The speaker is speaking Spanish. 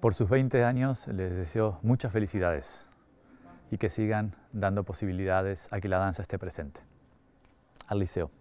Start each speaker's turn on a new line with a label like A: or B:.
A: Por sus 20 años les deseo muchas felicidades y que sigan
B: dando posibilidades a que la danza esté presente. Al liceo.